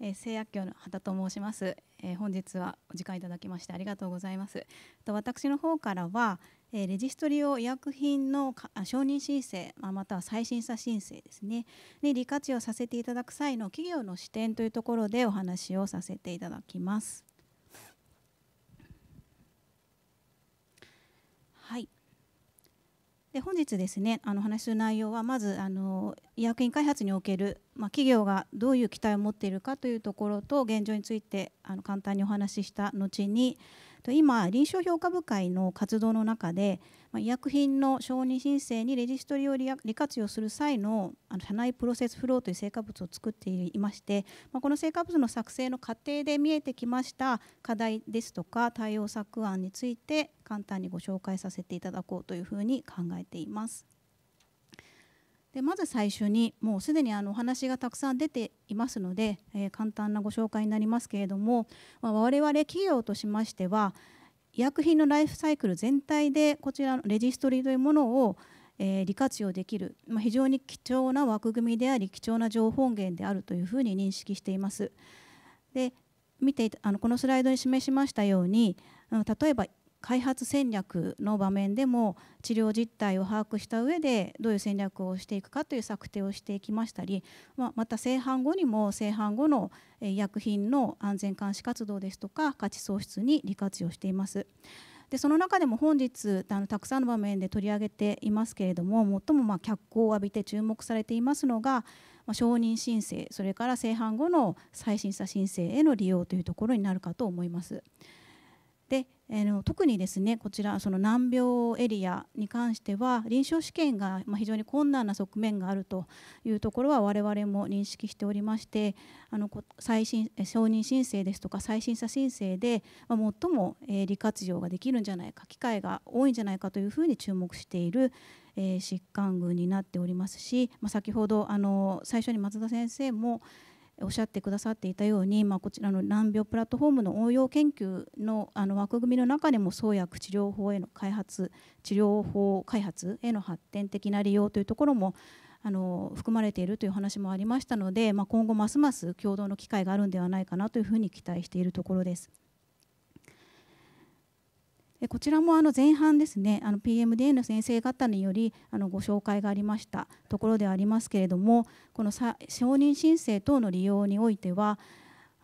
えー、製薬業の畑と申します、えー、本日はお時間いただきましてありがとうございますと私の方からは、えー、レジストリ用医薬品の承認申請、まあ、または再審査申請ですねに利活用させていただく際の企業の視点というところでお話をさせていただきますはいで本日ですねあの話する内容はまずあの医薬品開発における、まあ、企業がどういう期待を持っているかというところと現状についてあの簡単にお話しした後に今臨床評価部会の活動の中で医薬品の承認申請にレジストリを利活用する際の社内プロセスフローという成果物を作っていましてこの成果物の作成の過程で見えてきました課題ですとか対応策案について簡単にご紹介させていただこうというふうに考えています。でまず最初にもうすでにあのお話がたくさん出ていますので、えー、簡単なご紹介になりますけれども、まあ、我々企業としましては医薬品のライフサイクル全体でこちらのレジストリーというものを、えー、利活用できる、まあ、非常に貴重な枠組みであり貴重な情報源であるというふうに認識しています。で見てあのこのスライドに示しましたように例えば開発戦略の場面でも治療実態を把握した上でどういう戦略をしていくかという策定をしていきましたり、ままた製版後にも製版後の医薬品の安全監視活動ですとか価値創出に利活用しています。でその中でも本日たくさんの場面で取り上げていますけれども最もま脚光を浴びて注目されていますのが、ま承認申請それから製版後の再審査申請への利用というところになるかと思います。えの特にですねこちらその難病エリアに関しては臨床試験が非常に困難な側面があるというところは我々も認識しておりましてあの再審承認申請ですとか再審査申請で最も利活用ができるんじゃないか機会が多いんじゃないかというふうに注目している疾患群になっておりますし、ま先ほどあの最初に松田先生もおっしゃってくださっていたように、まあ、こちらの難病プラットフォームの応用研究のあの枠組みの中でも創薬治療法への開発治療法開発への発展的な利用というところもあの含まれているという話もありましたので、まあ、今後ますます共同の機会があるんではないかなというふうに期待しているところです。でこちらもあの前半ですねあの PMDA の先生方によりあのご紹介がありましたところではありますけれどもこの承認申請等の利用においては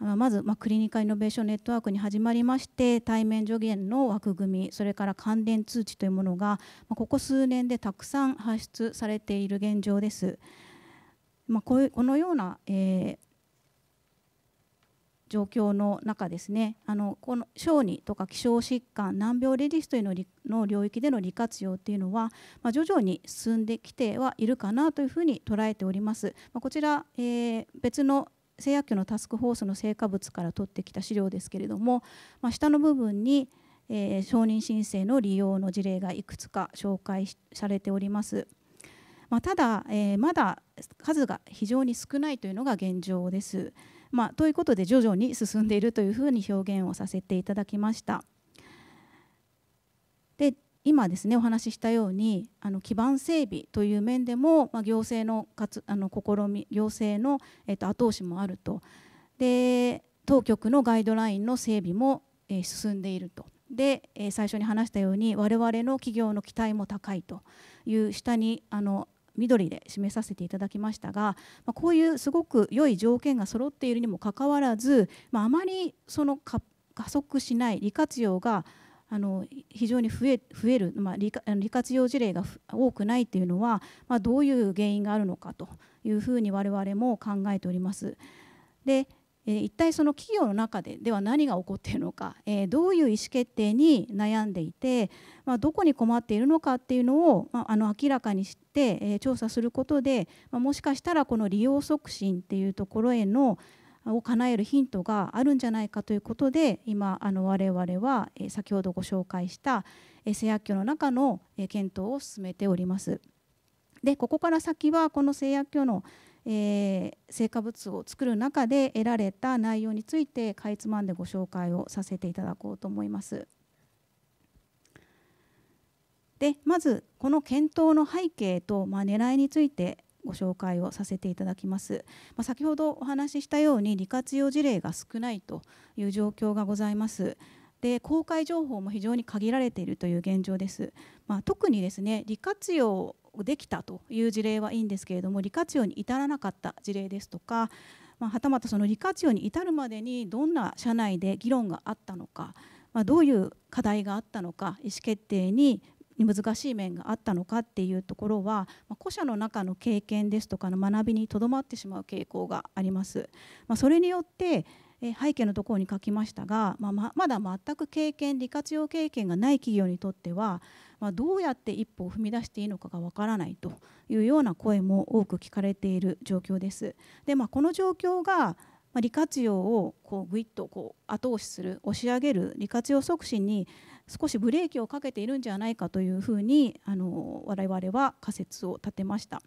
まず、まクリニカイノベーションネットワークに始まりまして対面助言の枠組みそれから関連通知というものが、まここ数年でたくさん発出されている現状です。まこういうこのような、えー状況の中ですねあのこの小児とか希少疾患難病レディスというのの領域での利活用っていうのは、まあ、徐々に進んできてはいるかなというふうに捉えております。まあ、こちら、えー、別の製薬局のタスクフォースの成果物から取ってきた資料ですけれども、まあ、下の部分に、えー、承認申請の利用の事例がいくつか紹介されております。まただ、えー、まだ数が非常に少ないというのが現状です。まあ、ということで徐々に進んでいるというふうに表現をさせていただきました。で今ですねお話ししたようにあの基盤整備という面でも、まあ、行政のかつあの試み行政の、えっと、後押しもあるとで当局のガイドラインの整備も、えー、進んでいるとで、えー、最初に話したように我々の企業の期待も高いという下にあの緑で示させていただきましたが、まこういうすごく良い条件が揃っているにもかかわらず、まあ、まりその加速しない利活用があの非常に増え増える、まあ、利活用事例が多くないというのは、まあ、どういう原因があるのかというふうに我々も考えております。でえ一体その企業の中ででは何が起こっているのか、えどういう意思決定に悩んでいて、まどこに困っているのかっていうのを、まあ、の明らかにして、え調査することで、まもしかしたらこの利用促進っていうところへのを叶えるヒントがあるんじゃないかということで今あの我々は先ほどご紹介した製薬局の中の検討を進めております。でここから先はこの製薬協のえー、成果物を作る中で得られた内容についてかいつまんでご紹介をさせていただこうと思います。でまずこの検討の背景と、まあ、狙いについてご紹介をさせていただきます、まあ、先ほどお話ししたように利活用事例が少ないという状況がございますで公開情報も非常に限られているという現状です、まあ、特にですね利活用できたという事例はいいんですけれども利活用に至らなかった事例ですとか、まあ、はたまたその利活用に至るまでにどんな社内で議論があったのか、まあ、どういう課題があったのか意思決定に難しい面があったのかっていうところは個社の中の経験ですとかの学びにとどまってしまう傾向があります。まあ、それによってえ背景のところに書きましたが、まあ、まだ全く経験利活用経験がない企業にとっては、まあ、どうやって一歩を踏み出していいのかがわからないというような声も多く聞かれている状況です。でまあ、この状況が利活用をこうぐいっとこう後押しする押し上げる利活用促進に少しブレーキをかけているんじゃないかというふうにあの我々は仮説を立てました。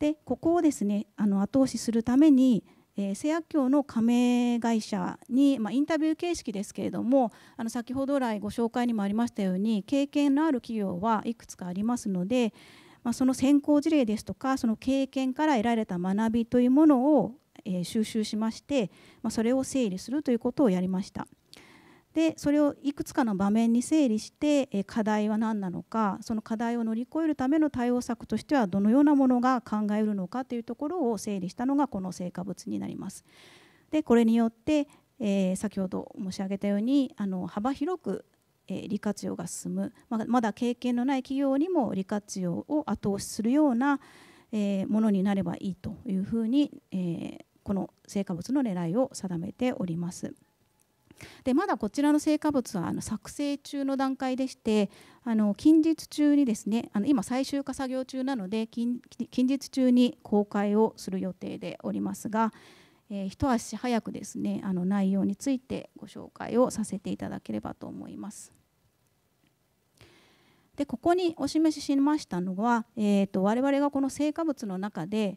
でここをですねあの後押しするためにえー、製薬の加盟会社に、まあ、インタビュー形式ですけれどもあの先ほど来ご紹介にもありましたように経験のある企業はいくつかありますので、まあ、その先行事例ですとかその経験から得られた学びというものを、えー、収集しまして、まあ、それを整理するということをやりました。でそれをいくつかの場面に整理して課題は何なのかその課題を乗り越えるための対応策としてはどのようなものが考えるのかというところを整理したのがこの成果物になります。でこれによって、えー、先ほど申し上げたようにあの幅広く、えー、利活用が進む、ままだ経験のない企業にも利活用を後押しするような、えー、ものになればいいというふうに、えこの成果物の狙いを定めております。でまだこちらの成果物はあの作成中の段階でしてあの近日中にですねあの今最終化作業中なので近日中に公開をする予定でおりますが、えー、一足早くですねあの内容についてご紹介をさせていただければと思います。でここにお示ししましたのは、えーと、我々がこの成果物の中で、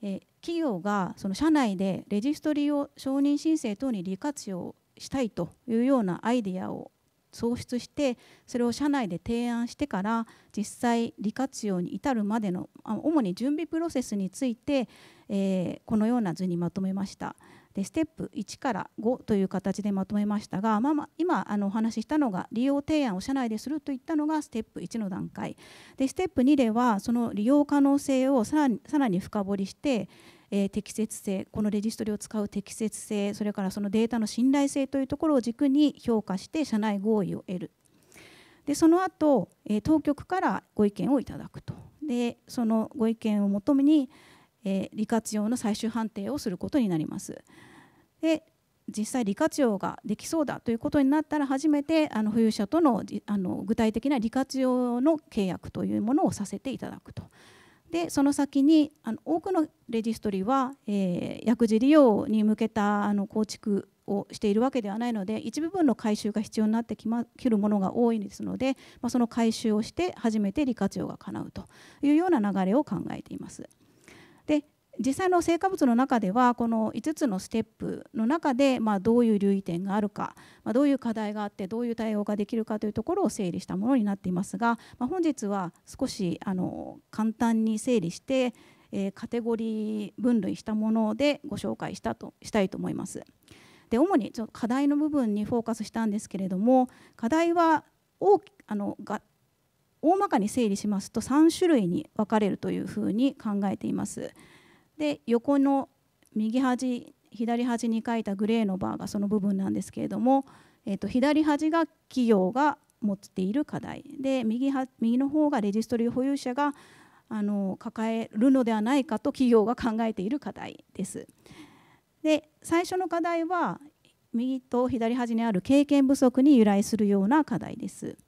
えー、企業がその社内でレジストリを承認申請等に利活用したいというようなアイデアを創出してそれを社内で提案してから実際利活用に至るまでの主に準備プロセスについて、えこのような図にまとめました。でステップ1から5という形でまとめましたが、まあ、まあ今あのお話ししたのが利用提案を社内でするといったのがステップ1の段階でステップ2ではその利用可能性をさらに深掘りして適切性このレジストリを使う適切性それからそのデータの信頼性というところを軸に評価して社内合意を得るでその後、当局からご意見をいただくとでそのご意見を求めに、利活用の最終判定をすることになります。で実際利活用ができそうだということになったら初めてあの保有者とのあの具体的な利活用の契約というものをさせていただくと。でその先にあの多くのレジストリは、えー、薬事利用に向けたあの構築をしているわけではないので一部分の回収が必要になってき、ま、るものが多いですので、まあ、その回収をして初めて利活用が叶うというような流れを考えています。実際の成果物の中ではこの5つのステップの中でまどういう留意点があるか、まどういう課題があってどういう対応ができるかというところを整理したものになっていますが、ま本日は少しあの簡単に整理して、えカテゴリー分類したものでご紹介したとしたいと思います。で主にちょ課題の部分にフォーカスしたんですけれども課題は大あのが大まかに整理しますと3種類に分かれるというふうに考えています。で横の右端左端に書いたグレーのバーがその部分なんですけれども、えー、と左端が企業が持っている課題で右は右の方がレジストリー保有者があの抱えるのではないかと企業が考えている課題です。で最初の課題は右と左端にある経験不足に由来するような課題です。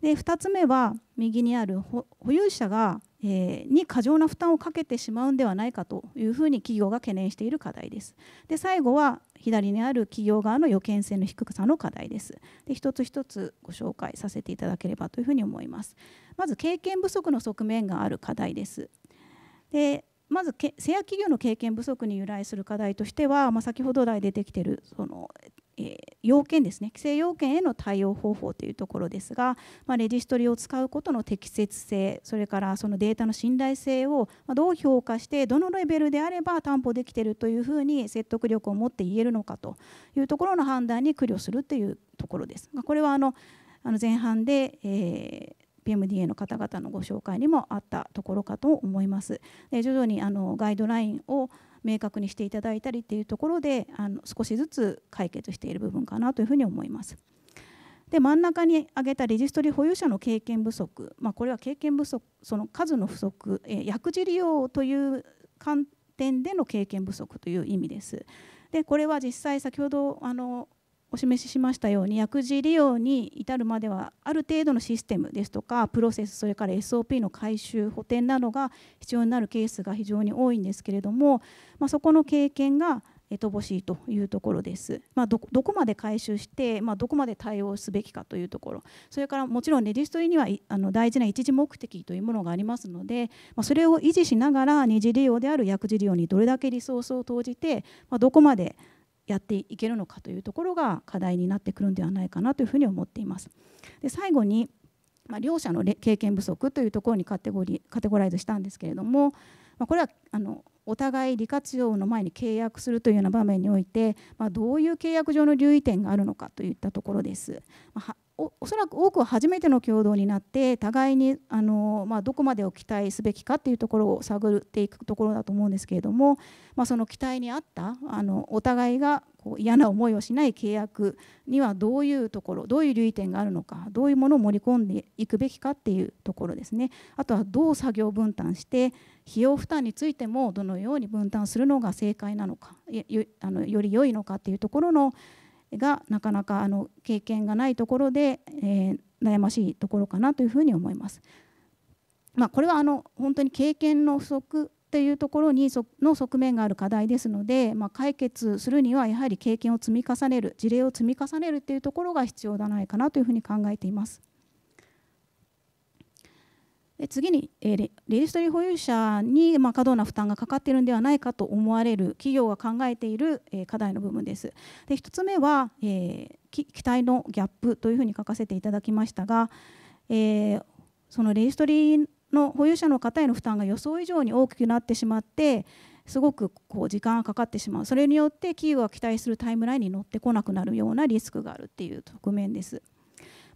で2つ目は右にある保有者がえに過剰な負担をかけてしまうんではないかというふうに企業が懸念している課題です。で最後は左にある企業側の予見性の低さの課題です。で一つ一つご紹介させていただければというふうに思います。まず経験不足の側面がある課題です。でまず製薬企業の経験不足に由来する課題としては、まあ、先ほど来出てきているそのえ要件ですね規制要件への対応方法というところですが、まレジストリを使うことの適切性それからそのデータの信頼性をどう評価してどのレベルであれば担保できているというふうに説得力を持って言えるのかというところの判断に苦慮するというところです。これはあのあの前半で、えー PMDA の方々のご紹介にもあったところかと思います。で徐々にあのガイドラインを明確にしていただいたりっていうところであの少しずつ解決している部分かなというふうに思います。で真ん中に挙げたレジストリ保有者の経験不足、まあ、これは経験不足その数の不足、え薬事利用という観点での経験不足という意味です。でこれは実際先ほどあのお示ししましたように薬事利用に至るまではある程度のシステムですとかプロセスそれから SOP の回収補填などが必要になるケースが非常に多いんですけれども、まあ、そこの経験が乏しいというところです、まあ、どこまで回収して、まあ、どこまで対応すべきかというところそれからもちろんレジストリにはあの大事な一時目的というものがありますので、まあ、それを維持しながら二次利用である薬事利用にどれだけリソースを投じて、まどこまでやっていけるのかというところが課題になってくるんではないかなというふうに思っています。で最後に、まあ、両者の経験不足というところにカテゴリカテゴライズしたんですけれども、まあ、これはあのお互い利活用の前に契約するというような場面において、まあ、どういう契約上の留意点があるのかといったところです。まあ、おそらく多くは初めての共同になって互いにあの、まあ、どこまでを期待すべきかっていうところを探っていくところだと思うんですけれども、まあ、その期待に合ったあのお互いがこう嫌な思いをしない契約にはどういうところどういう留意点があるのかどういうものを盛り込んでいくべきかっていうところですねあとはどう作業分担して費用負担についてもどのように分担するのが正解なのかよあのより良いのかっていうところのがなかなかあの経験がないところで、えー、悩ましいところかなというふうに思います。まあ、これはあの本当に経験の不足というところにの側面がある課題ですので、まあ、解決するにはやはり経験を積み重ねる事例を積み重ねるというところが必要ではないかなというふうに考えています。で次に、えー、レジストリー保有者に、まあ、過度な負担がかかっているのではないかと思われる企業が考えている、えー、課題の部分です。で1つ目は、えー、期待のギャップというふうに書かせていただきましたが、えー、そのレジストリーの保有者の方への負担が予想以上に大きくなってしまってすごくこう時間がかかってしまうそれによって企業が期待するタイムラインに乗ってこなくなるようなリスクがあるっていう側面です。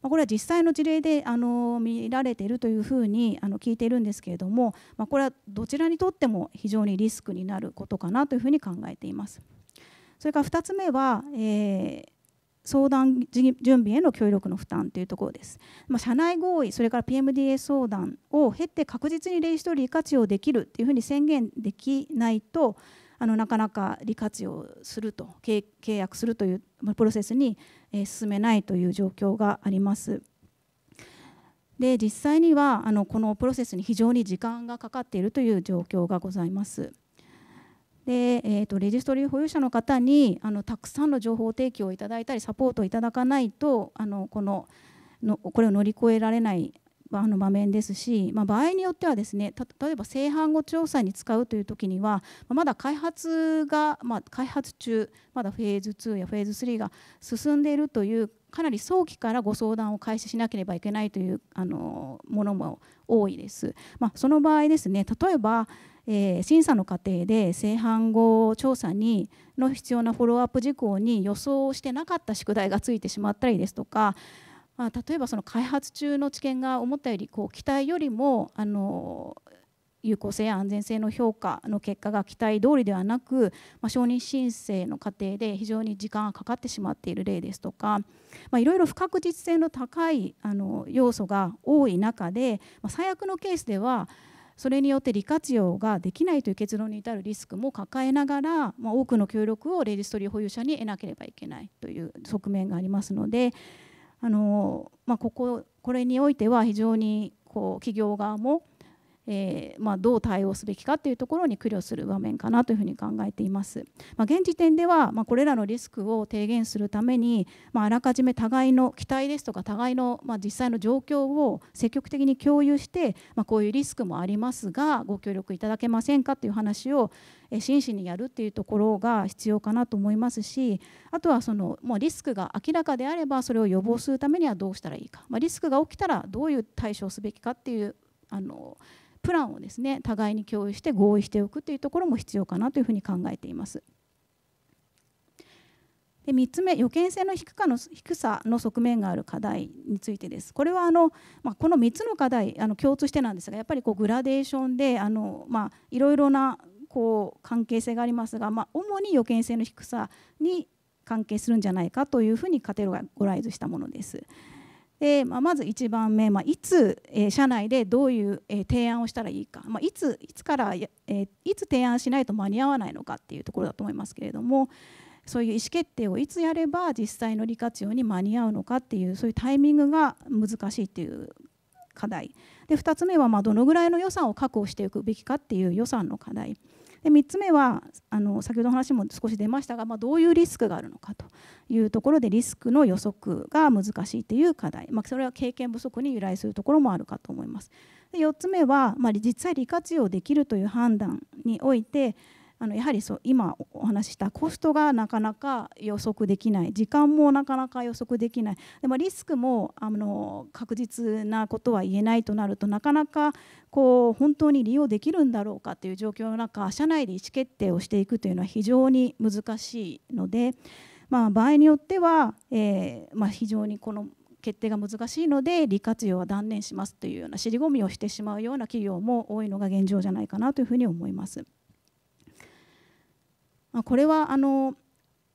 まあ、これは実際の事例であの見られているというふうにあの聞いているんですけれども、まあ、これはどちらにとっても非常にリスクになることかなというふうに考えています。それから2つ目は、えー、相談準備への協力の負担というところです。まあ、社内合意、それから PMDA 相談を経て確実にレイストリー活用できるというふうに宣言できないと、あのなかなか利活用すると契約するというプロセスに、え進めないという状況があります。で実際にはあのこのプロセスに非常に時間がかかっているという状況がございます。でえーと、とレジストリー保有者の方にあのたくさんの情報提供をいただいたりサポートをいただかないとあのこののこれを乗り越えられないあの場面ですし、まあ、場合によってはですね例えば性犯後調査に使うという時にはまだ開発が、まあ、開発中まだフェーズ2やフェーズ3が進んでいるというかなり早期からご相談を開始しなければいけないというあのものも多いです。まあ、その場合ですね例えばえー、審査の過程で性犯後調査にの必要なフォローアップ事項に予想してなかった宿題がついてしまったりですとかまあ、例えばその開発中の知見が思ったよりこう期待よりもあの有効性や安全性の評価の結果が期待通りではなく、まあ、承認申請の過程で非常に時間がかかってしまっている例ですとか、まあ、いろいろ不確実性の高いあの要素が多い中で、まあ、最悪のケースではそれによって利活用ができないという結論に至るリスクも抱えながら、まあ、多くの協力をレジストリー保有者に得なければいけないという側面がありますので。あのまあ、こここれにおいては非常にこう企業側もえー、まあ、どう対応すべきかというところに苦慮する場面かなというふうに考えています。まあ、現時点では、まこれらのリスクを低減するために、まあらかじめ互いの期待ですとか互いの、ま実際の状況を積極的に共有して、まこういうリスクもありますがご協力いただけませんかという話を真摯にやるっていうところが必要かなと思いますしあとはそのもうリスクが明らかであればそれを予防するためにはどうしたらいいか、まあ、リスクが起きたらどういう対処をすべきかっていうあのプランをですね互いに共有して合意しておくというところも必要かなというふうに考えています。で3つ目予見性の低かの低さの側面がある課題についてです。これはあの、まあ、この3つの課題あの共通してなんですがやっぱりこうグラデーションであの、まいろいろなこう関係性がありますが、まあ、主に予見性の低さに関係するんじゃないかというふうにカテゴライズしたものです。で、まあ、まず1番目、まあ、いつ、えー、社内でどういう、えー、提案をしたらいいか、まあ、いついつから、えー、いつ提案しないと間に合わないのかっていうところだと思いますけれどもそういう意思決定をいつやれば実際の利活用に間に合うのかっていうそういうタイミングが難しいっていう課題で2つ目はまどのぐらいの予算を確保していくべきかっていう予算の課題。で3つ目はあの先ほどの話も少し出ましたが、まあ、どういうリスクがあるのかというところでリスクの予測が難しいという課題、まあ、それは経験不足に由来するところもあるかと思います。で4つ目は、まあ、実際利活用できるという判断においてあのやはりそう今お話ししたコストがなかなか予測できない時間もなかなか予測できないでもリスクもあの確実なことは言えないとなるとなかなかこう本当に利用できるんだろうかという状況の中社内で意思決定をしていくというのは非常に難しいので、まあ、場合によっては、えーまあ、非常にこの決定が難しいので利活用は断念しますというような尻込みをしてしまうような企業も多いのが現状じゃないかなというふうに思います。まあ、これはあの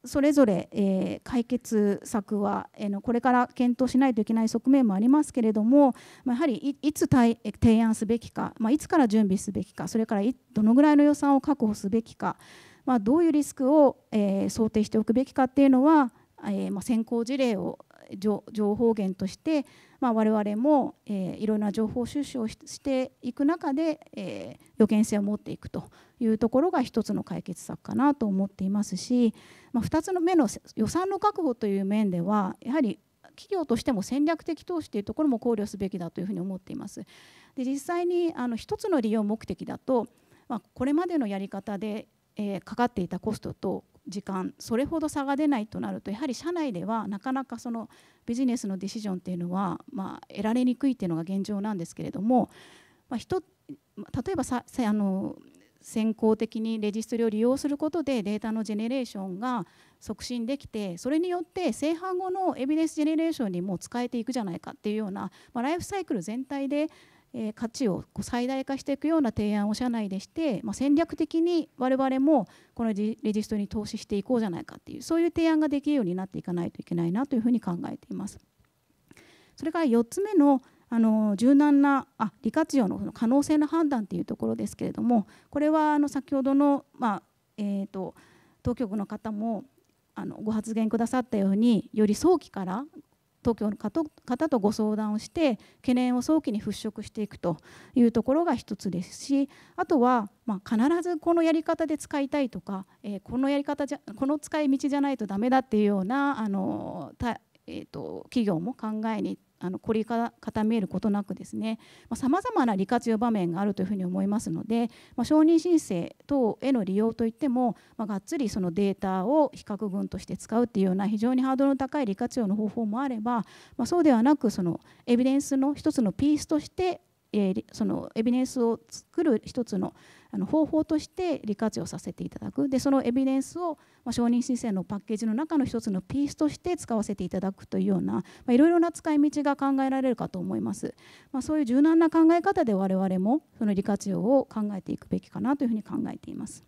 それぞれ、え解決策は、えのこれから検討しないといけない側面もありますけれども、まやはりいつ提案すべきか、まいつから準備すべきかそれからどのぐらいの予算を確保すべきか、まどういうリスクを、え想定しておくべきかっていうのは、えま先行事例を情報源として、まあ、我々も、えー、いろんな情報収集をしていく中で、えー、予見性を持っていくというところが一つの解決策かなと思っていますし、まあ、2つの目の予算の確保という面ではやはり企業としても戦略的投資というところも考慮すべきだというふうに思っています。で実際にあの1つの利用目的だと、まあ、これまでのやり方で、えー、かかっていたコストと時間それほど差が出ないとなるとやはり社内ではなかなかそのビジネスのディシジョンっていうのは、まあ、得られにくいっていうのが現状なんですけれども、まあ、人例えばさあの先行的にレジストリを利用することでデータのジェネレーションが促進できてそれによって生反後のエビデンスジェネレーションにも使えていくじゃないかっていうような、まあ、ライフサイクル全体でえ価値をこう最大化していくような提案を社内でして、まあ、戦略的に我々もこのレジストに投資していこうじゃないかっていうそういう提案ができるようになっていかないといけないなというふうに考えています。それから4つ目のあの柔軟なあ利活用のの可能性の判断というところですけれどもこれはあの先ほどの、まあえーと、と当局の方もあのご発言くださったようにより早期から東京の方とご相談をして懸念を早期に払拭していくというところが1つですしあとは、ま必ずこのやり方で使いたいとか、えこのやり方じゃこの使い道じゃないとダメだっていうようなあのえーと、企業も考えにあの凝り固めることなくですねさまざ、まな利活用場面があるというふうに思いますので、まあ、承認申請等への利用といっても、まあ、がっつりそのデータを比較群として使うっていうような非常にハードルの高い利活用の方法もあれば、まそうではなくそのエビデンスの一つのピースとしてそのエビデンスを作る一つのあの方法として利活用させていただくでそのエビデンスを、ま承認申請のパッケージの中の一つのピースとして使わせていただくというような、まいろいろな使い道が考えられるかと思います、まあ、そういう柔軟な考え方で我々もその利活用を考えていくべきかなというふうに考えています。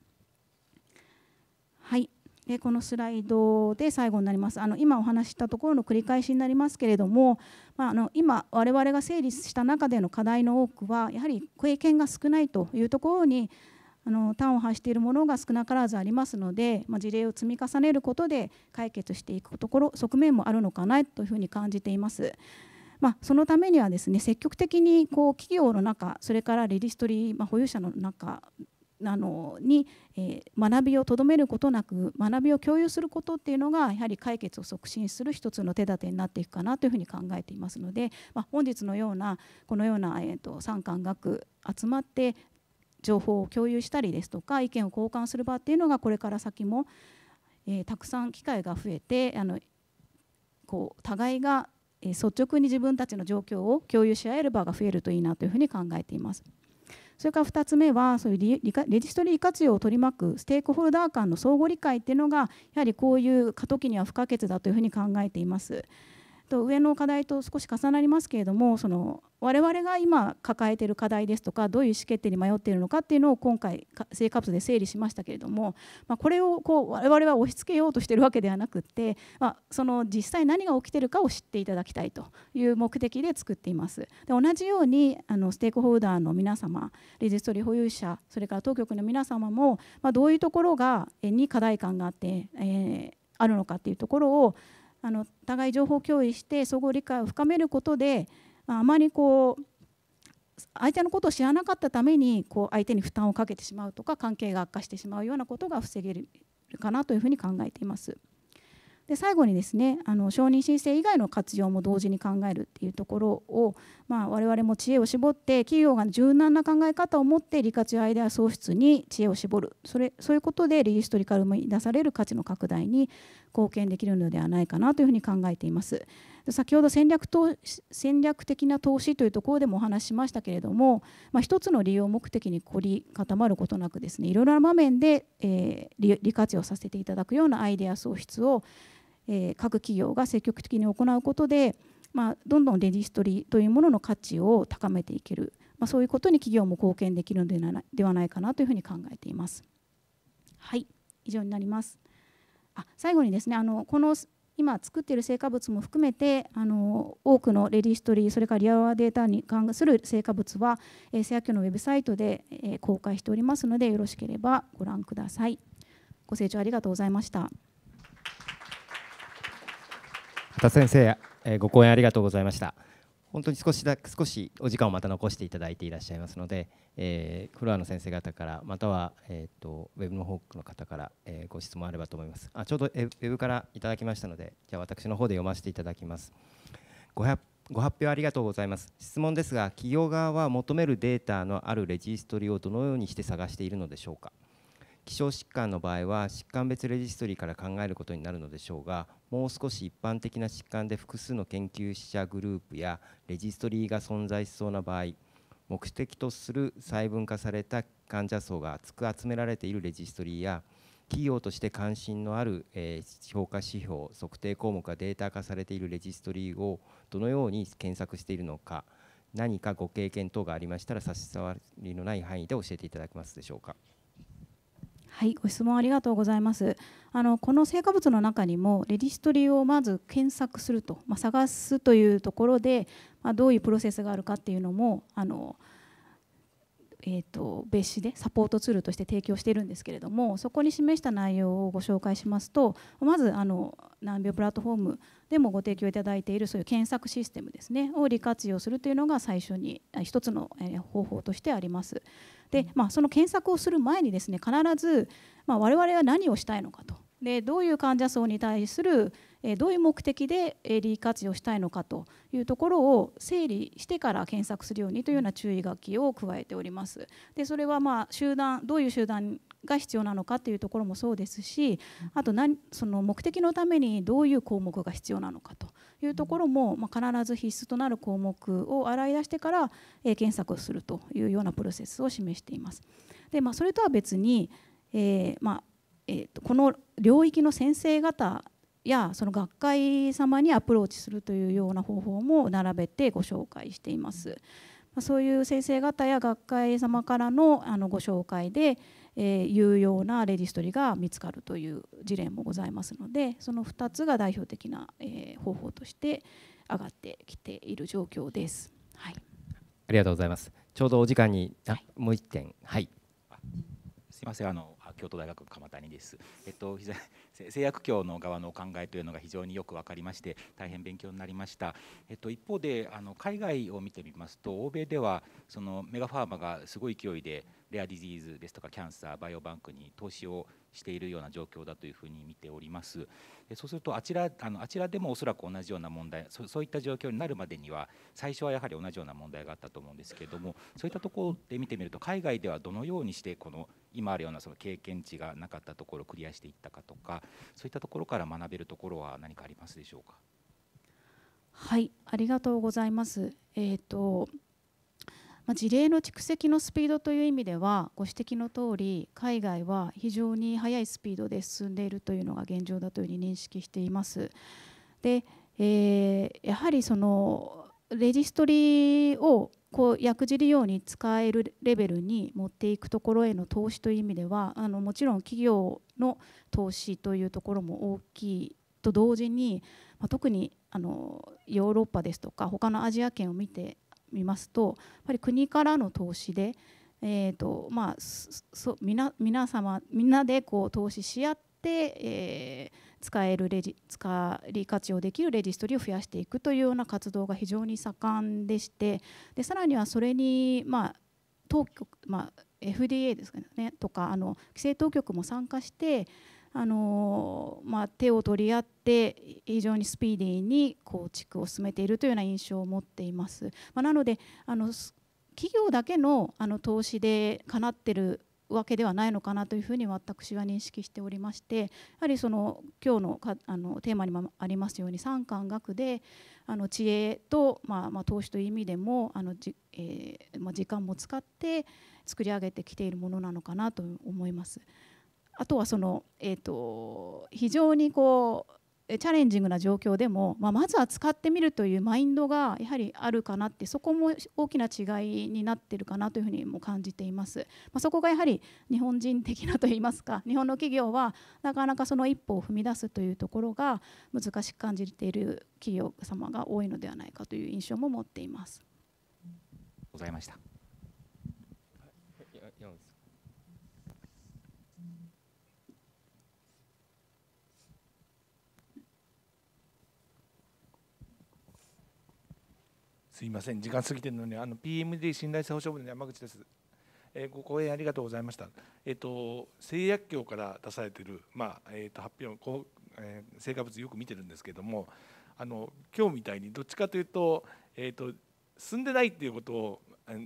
このスライドで最後になりますあの今お話したところの繰り返しになりますけれども、まあ、あの今我々が整理した中での課題の多くはやはり経験が少ないというところにあの端を発しているものが少なからずありますので、まあ、事例を積み重ねることで解決していくところ側面もあるのかなというふうに感じています。まあ、そのためにはですね積極的にこう企業の中それからレジストリー、まあ、保有者の中あのに、えー、学びをとどめることなく学びを共有することっていうのがやはり解決を促進する一つの手立てになっていくかなというふうに考えていますので、まあ、本日のようなこのような、えーと、と産官学集まって情報を共有したりですとか意見を交換する場っていうのがこれから先も、えー、たくさん機会が増えてあのこう互いが率直に自分たちの状況を共有し合える場が増えるといいなというふうに考えています。それから2つ目はそういうレジストリー活用を取り巻くステークホルダー間の相互理解っていうのがやはりこういう過渡期には不可欠だというふうに考えています。と上の課題と少し重なりますけれどもその我々が今抱えている課題ですとかどういう意思決定に迷っているのかっていうのを今回生活で整理しましたけれども、まあ、これをこう我々は押し付けようとしてるわけではなくって、まあ、その実際何が起きてるかを知っていただきたいという目的で作っていますで同じようにあのステークホルダーの皆様レジストリ保有者それから当局の皆様も、まあ、どういうところがに課題感があって、えー、あるのかっていうところをあの互い情報共有して相互理解を深めることであまりこう相手のことを知らなかったためにこう相手に負担をかけてしまうとか関係が悪化してしまうようなことが防げるかなというふうに考えています。で最後にですねあの承認申請以外の活用も同時に考えるっていうところを、まあ、我々も知恵を絞って企業が柔軟な考え方を持って利活用アイデア創出に知恵を絞るそれそういうことでリリーストリカル生み出される価値の拡大に貢献できるのではないかなというふうに考えています。先ほど戦略投戦略的な投資というところでもお話ししましたけれども、まあ、一つの利用目的に凝り固まることなくですねいろいろな場面で、えー、利活用させていただくようなアイデア創出を、えー、各企業が積極的に行うことで、まあ、どんどんレジストリというものの価値を高めていける、まあ、そういうことに企業も貢献できるのではないかなというふうに考えています。はい以上になります。あ最後にですねあのこの今作っている成果物も含めてあの多くのレディストリーそれからリアワーデータに関する成果物は、えー、製薬局のウェブサイトで、え公開しておりますのでよろしければご覧くださいご清聴ありがとうございました畑先生、えご講演ありがとうございました本当に少しだ少しお時間をまた残していただいていらっしゃいますので、えー、フロアの先生方からまたは、えーと、とウェブの方の方から、えー、ご質問あればと思いますあちょうどウェブからいただきましたのでじゃあ私の方で読ませていただきますご発表ありがとうございます質問ですが企業側は求めるデータのあるレジストリをどのようにして探しているのでしょうか希少疾患の場合は疾患別レジストリから考えることになるのでしょうがもう少し一般的な疾患で複数の研究者グループやレジストリーが存在しそうな場合目的とする細分化された患者層が厚く集められているレジストリーや企業として関心のある評価指標測定項目がデータ化されているレジストリーをどのように検索しているのか何かご経験等がありましたら差し障りのない範囲で教えていただけますでしょうか。はい、ご質問ありがとうございます。あのこの成果物の中にもレジストリをまず検索すると、まあ、探すというところで、まあ、どういうプロセスがあるかっていうのもあの、えーと、別紙でサポートツールとして提供しているんですけれどもそこに示した内容をご紹介しますとまずあの難病プラットフォームでもご提供いただいているそういう検索システムですねを利活用するというのが最初に1つの方法としてあります。で、まあ、その検索をする前にですね必ず、まあ、我々は何をしたいのかとでどういう患者層に対するどういう目的で利活用したいのかというところを整理してから検索するようにというような注意書きを加えております。でそれはまあ集団どういう集団が必要なのかというところもそうですしあと何その目的のためにどういう項目が必要なのかというところも、まあ、必ず必須となる項目を洗い出してから、えー、検索をするというようなプロセスを示しています。でまあ、それとは別に、えーまあえーと、とこの領域の先生方やその学会様にアプローチするというような方法も並べてご紹介しています。そういう先生方や学会様からのあのご紹介で、えー、いうようなレジストリが見つかるという事例もございますのでその2つが代表的な、えー、方法として上がってきている状況です。はい、ありがとうございます。ちょうどお時間に、はい、もう一点、はい。すみません、あの京都大学鎌谷です。えっと製薬協の側のお考えというのが非常によく分かりまして、大変勉強になりました。えっと一方であの海外を見てみますと、欧米ではそのメガファーマがすごい勢いでレアディジーズですとかキャンサーバイオバンクに投資をしているような状況だというふうに見ておりますそうするとあちらあのあちらでもおそらく同じような問題そういった状況になるまでには最初はやはり同じような問題があったと思うんですけれどもそういったところで見てみると海外ではどのようにしてこの今あるようなその経験値がなかったところをクリアしていったかとかそういったところから学べるところは何かありますでしょうか。はい、ありがとうございます。えっ、とまあ、事例の蓄積のスピードという意味ではご指摘の通り海外は非常に速いスピードで進んでいるというのが現状だというふうに認識しています。で、えー、やはりそのレジストリをこう薬事利用に使えるレベルに持っていくところへの投資という意味ではあのもちろん企業の投資というところも大きいと同時に、まあ、特にあのヨーロッパですとか他のアジア圏を見て見ますとやっぱり国からの投資で、えーとまあ、そ皆皆様みんなでこう投資し合って、えー、使えるレジ使い活用できるレジストリを増やしていくというような活動が非常に盛んでしてでさらにはそれに、まあ、当局、まあ、FDA ですかねとかあの規制当局も参加してあのまあ、手を取り合って非常にスピーディーに構築を進めているというような印象を持っています。まあ、なのであの企業だけのあの投資でかなってるわけではないのかなというふうに私は認識しておりましてやはりその今日のかあのテーマにもありますように産官学であの知恵と、まあ、まあ、投資という意味でもあのじ、えー、まあ、時間も使って作り上げてきているものなのかなと思います。あとはその、えーと、非常にこうチャレンジングな状況でも、まあ、まずは使ってみるというマインドがやはりあるかなってそこも大きな違いになってるかなというふうにも感じています、まあ、そこがやはり日本人的なといいますか 日本の企業はなかなかその一歩を踏み出すというところが難しく感じている企業様が多いのではないかという印象も持っています。ございましたすいません時間過ぎてるのにあの PMD 信頼性保証部の山口です、えー、ご講演ありがとうございましたえっ、ー、と製薬業から出されてるまあえっ、ー、と発表こう、えー、成果物よく見てるんですけどもあの今日みたいにどっちかというとえっ、と進んでないっていうことを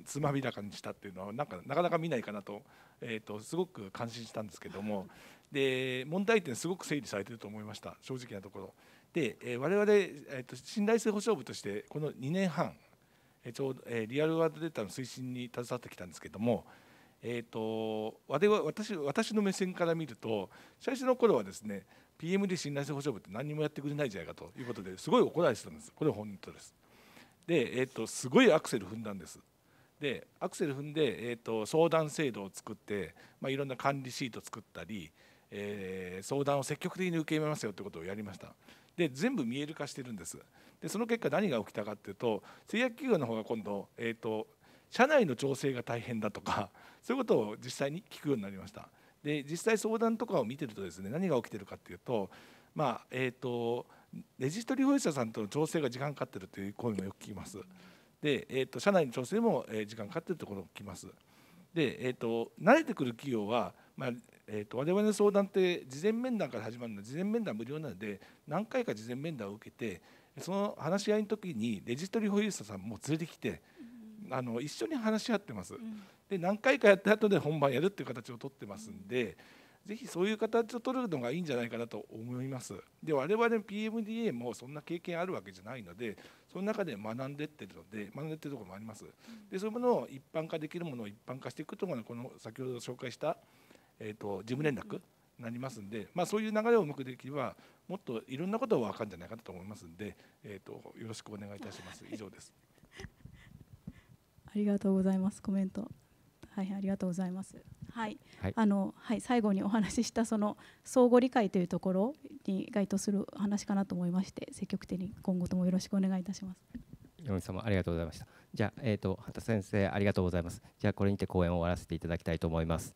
つまびらかにしたっていうのはなんかなかなか見ないかなと,、えーとすごく感心したんですけどもで問題点すごく整理されてると思いました正直なところ。で、えー、我々、えー、と信頼性保証部としてこの2年半、えー、ちょうど、えー、リアルワールドデータの推進に携わってきたんですけども、えーと、私私の目線から見ると最初の頃はですね PM で信頼性保証部って何もやってくれないんじゃないかということですごい怒られてたんですこれ本当ですで、えーと、すごいアクセル踏んだんですでアクセル踏んで、えーと、相談制度を作って、まあ、いろんな管理シート作ったり、えー、相談を積極的に受け入れますよってことをやりましたで全部見える化してるんですでその結果何が起きたかっていうと製薬企業の方が今度、えーと、社内の調整が大変だとか そういうことを実際に聞くようになりましたで実際相談とかを見てるとですね何が起きてるかっていうとまあえっ、ー、とレジストリ保有者さんとの調整が時間かかってるという声もよく聞きますで、えーと、社内の調整も時間かかってるところも聞きますで、えーと慣れてくる企業はまあえー、と我々の相談って事前面談から始まるので事前面談無料なので何回か事前面談を受けてその話し合いの時にレジトリ保有者さんも連れてきて、あの一緒に話し合ってます、で何回かやった後で本番やるっていう形をとってますんで、ぜひそういう形を取るのがいいんじゃないかなと思います。で我々 PMDA もそんな経験あるわけじゃないのでその中で学んでってるので学んでってるところもあります。でそういうものを一般化できるものを一般化していくとうのがこの先ほど紹介したえーと、事務連絡になりますんで、まあ、そういう流れをうまくできればもっといろんなことが分かるんじゃないかなと思いますんで、えーと、よろしくお願いいたします。以上ですありがとうございます。コメント。はい、ありがとうございます。はい、はい、あの、はい、最後にお話ししたその相互理解というところに該当する話かなと思いまして、積極的に今後ともよろしくお願いいたします。山口様、ありがとうございました。じゃあ、えっ、ー、と、畑先生、ありがとうございます。じゃあ、これにて講演を終わらせていただきたいと思います。